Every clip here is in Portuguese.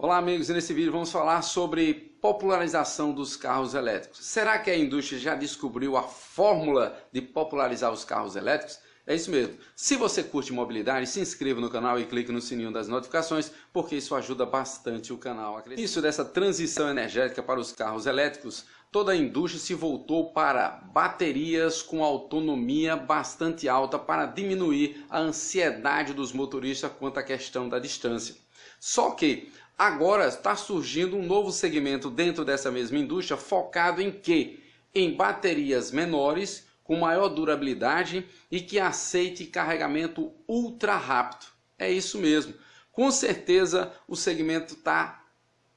Olá amigos, e nesse vídeo vamos falar sobre popularização dos carros elétricos. Será que a indústria já descobriu a fórmula de popularizar os carros elétricos? É isso mesmo. Se você curte mobilidade, se inscreva no canal e clique no sininho das notificações, porque isso ajuda bastante o canal a crescer. Isso dessa transição energética para os carros elétricos, toda a indústria se voltou para baterias com autonomia bastante alta para diminuir a ansiedade dos motoristas quanto à questão da distância. Só que Agora está surgindo um novo segmento dentro dessa mesma indústria focado em quê? Em baterias menores, com maior durabilidade e que aceite carregamento ultra rápido. É isso mesmo. Com certeza o segmento está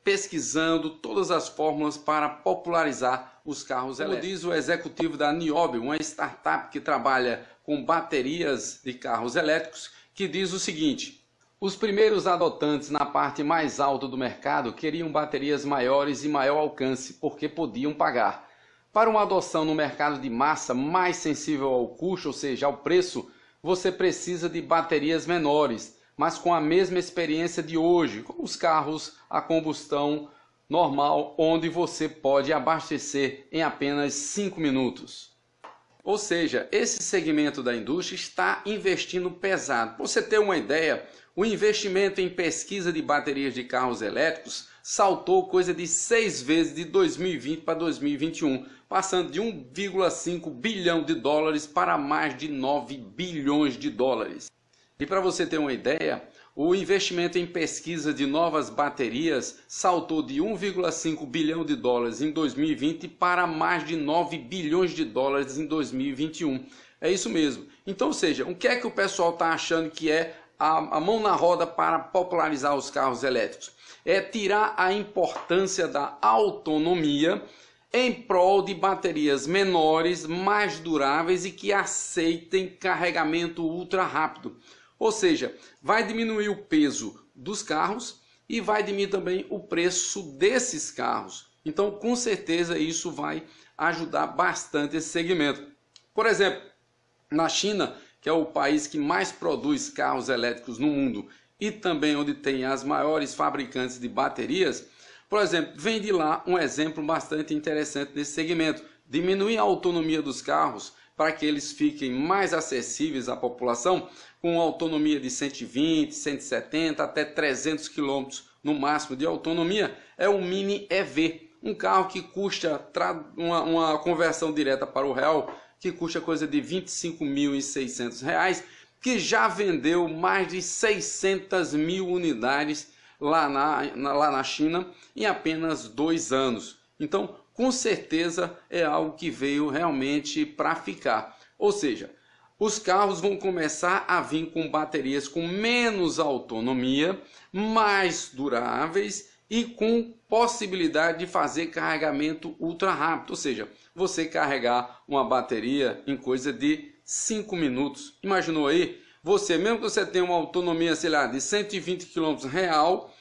pesquisando todas as formas para popularizar os carros Como elétricos. diz o executivo da Niobe, uma startup que trabalha com baterias de carros elétricos, que diz o seguinte: os primeiros adotantes na parte mais alta do mercado queriam baterias maiores e maior alcance porque podiam pagar. Para uma adoção no mercado de massa mais sensível ao custo, ou seja, ao preço, você precisa de baterias menores, mas com a mesma experiência de hoje, com os carros a combustão normal, onde você pode abastecer em apenas 5 minutos. Ou seja, esse segmento da indústria está investindo pesado. Para você ter uma ideia, o investimento em pesquisa de baterias de carros elétricos saltou coisa de seis vezes de 2020 para 2021, passando de 1,5 bilhão de dólares para mais de 9 bilhões de dólares. E para você ter uma ideia, o investimento em pesquisa de novas baterias saltou de 1,5 bilhão de dólares em 2020 para mais de 9 bilhões de dólares em 2021. É isso mesmo. Então, ou seja, o que é que o pessoal está achando que é a, a mão na roda para popularizar os carros elétricos? É tirar a importância da autonomia em prol de baterias menores, mais duráveis e que aceitem carregamento ultra rápido. Ou seja, vai diminuir o peso dos carros e vai diminuir também o preço desses carros. Então, com certeza, isso vai ajudar bastante esse segmento. Por exemplo, na China, que é o país que mais produz carros elétricos no mundo e também onde tem as maiores fabricantes de baterias, por exemplo, vem de lá um exemplo bastante interessante nesse segmento: diminuir a autonomia dos carros para que eles fiquem mais acessíveis à população, com autonomia de 120, 170 até 300 km no máximo de autonomia, é o Mini EV, um carro que custa uma, uma conversão direta para o real que custa coisa de R$ 25.600, que já vendeu mais de 600 mil unidades lá na, na, lá na China em apenas dois anos. Então, com certeza é algo que veio realmente para ficar. Ou seja, os carros vão começar a vir com baterias com menos autonomia, mais duráveis e com possibilidade de fazer carregamento ultra rápido, ou seja, você carregar uma bateria em coisa de 5 minutos. Imaginou aí? Você, mesmo que você tenha uma autonomia, sei lá, de 120 km real,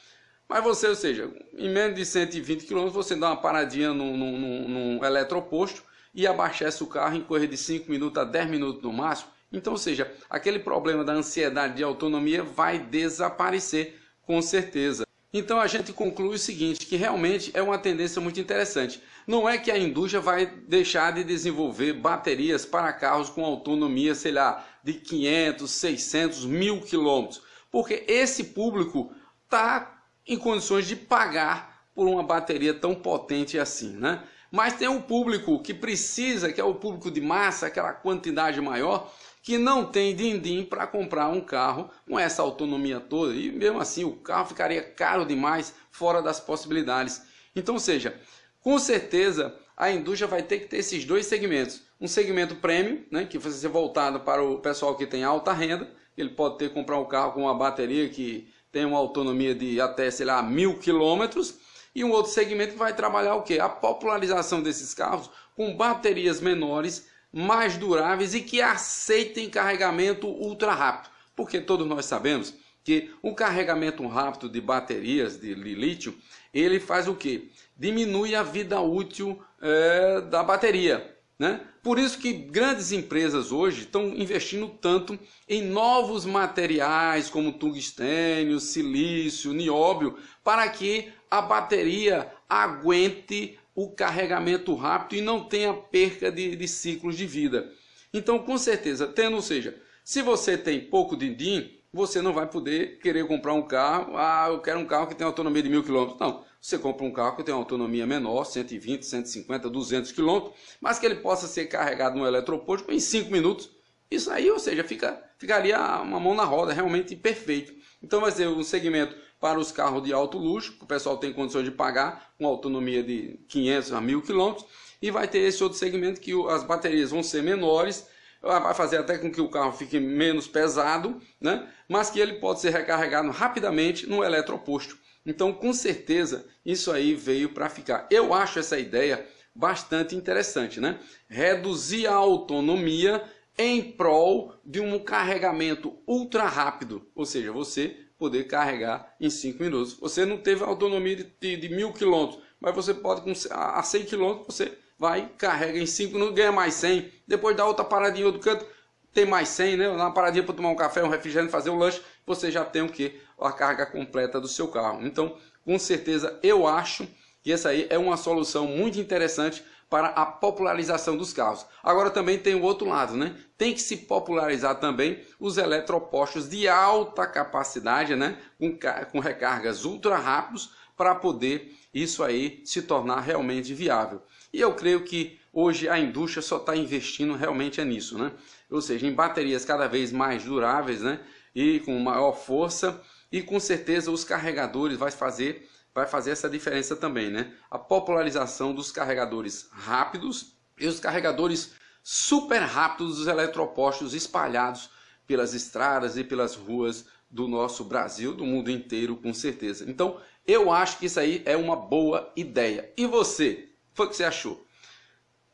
mas você, ou seja, em menos de 120 km, você dá uma paradinha num, num, num eletroposto e abastece o carro em coisa de 5 minutos a 10 minutos no máximo. Então, ou seja, aquele problema da ansiedade de autonomia vai desaparecer, com certeza. Então a gente conclui o seguinte, que realmente é uma tendência muito interessante. Não é que a indústria vai deixar de desenvolver baterias para carros com autonomia, sei lá, de 500, 600, mil quilômetros, porque esse público está em condições de pagar por uma bateria tão potente assim, né? Mas tem um público que precisa, que é o público de massa, aquela quantidade maior, que não tem din-din para comprar um carro com essa autonomia toda. E mesmo assim, o carro ficaria caro demais, fora das possibilidades. Então, seja, com certeza a indústria vai ter que ter esses dois segmentos. Um segmento prêmio, né, que vai ser voltado para o pessoal que tem alta renda, ele pode ter que comprar um carro com uma bateria que tem uma autonomia de até, sei lá, mil quilômetros e um outro segmento vai trabalhar o que? A popularização desses carros com baterias menores, mais duráveis e que aceitem carregamento ultra rápido. Porque todos nós sabemos que o carregamento rápido de baterias de lítio, ele faz o que? Diminui a vida útil é, da bateria. Né? Por isso que grandes empresas hoje estão investindo tanto em novos materiais como tungstênio, silício, nióbio, para que a bateria aguente o carregamento rápido e não tenha perca de, de ciclos de vida. Então, com certeza, tendo, ou seja, se você tem pouco din-din, você não vai poder querer comprar um carro, ah, eu quero um carro que tenha autonomia de mil quilômetros. Não, você compra um carro que tem uma autonomia menor, 120, 150, 200 quilômetros, mas que ele possa ser carregado no eletroposto em 5 minutos. Isso aí, ou seja, fica, ficaria uma mão na roda, realmente perfeito. Então vai ser um segmento para os carros de alto luxo, que o pessoal tem condições de pagar, com autonomia de 500 a 1000 quilômetros, e vai ter esse outro segmento que as baterias vão ser menores, vai fazer até com que o carro fique menos pesado, né? mas que ele pode ser recarregado rapidamente no eletroposto. Então, com certeza, isso aí veio para ficar. Eu acho essa ideia bastante interessante, né? Reduzir a autonomia em prol de um carregamento ultra rápido, ou seja, você poder carregar em 5 minutos. Você não teve autonomia de, de, de mil quilômetros, mas você pode, com, a, a 100 quilômetros, você vai, carrega em 5 minutos, ganha mais 100, depois da outra paradinha em outro canto, tem mais 100, né? Uma paradinha para tomar um café, um refrigerante, fazer um lanche, você já tem o que? a carga completa do seu carro. Então, com certeza, eu acho que essa aí é uma solução muito interessante para a popularização dos carros. Agora também tem o outro lado, né? Tem que se popularizar também os eletropostos de alta capacidade, né? Com, com recargas ultra rápidos para poder isso aí se tornar realmente viável. E eu creio que hoje a indústria só está investindo realmente é nisso, né? Ou seja, em baterias cada vez mais duráveis, né? E com maior força e com certeza os carregadores vai fazer, vai fazer essa diferença também, né? A popularização dos carregadores rápidos e os carregadores super rápidos dos eletropostos espalhados pelas estradas e pelas ruas do nosso Brasil, do mundo inteiro, com certeza. Então, eu acho que isso aí é uma boa ideia. E você? Foi o que você achou?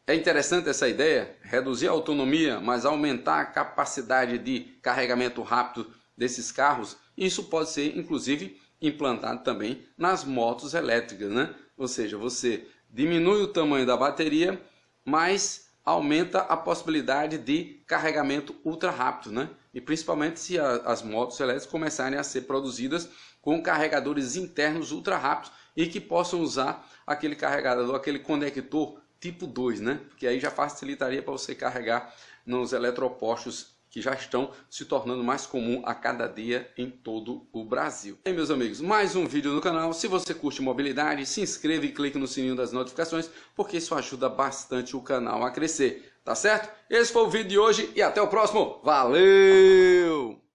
É interessante essa ideia? Reduzir a autonomia, mas aumentar a capacidade de carregamento rápido desses carros. Isso pode ser, inclusive, implantado também nas motos elétricas, né? Ou seja, você diminui o tamanho da bateria, mas aumenta a possibilidade de carregamento ultra rápido, né? E principalmente se a, as motos elétricas começarem a ser produzidas com carregadores internos ultra rápidos e que possam usar aquele carregador, aquele conector tipo 2, né? Porque aí já facilitaria para você carregar nos eletropostos que já estão se tornando mais comum a cada dia em todo o Brasil. E aí, meus amigos, mais um vídeo no canal. Se você curte mobilidade, se inscreva e clique no sininho das notificações, porque isso ajuda bastante o canal a crescer, tá certo? Esse foi o vídeo de hoje e até o próximo. Valeu!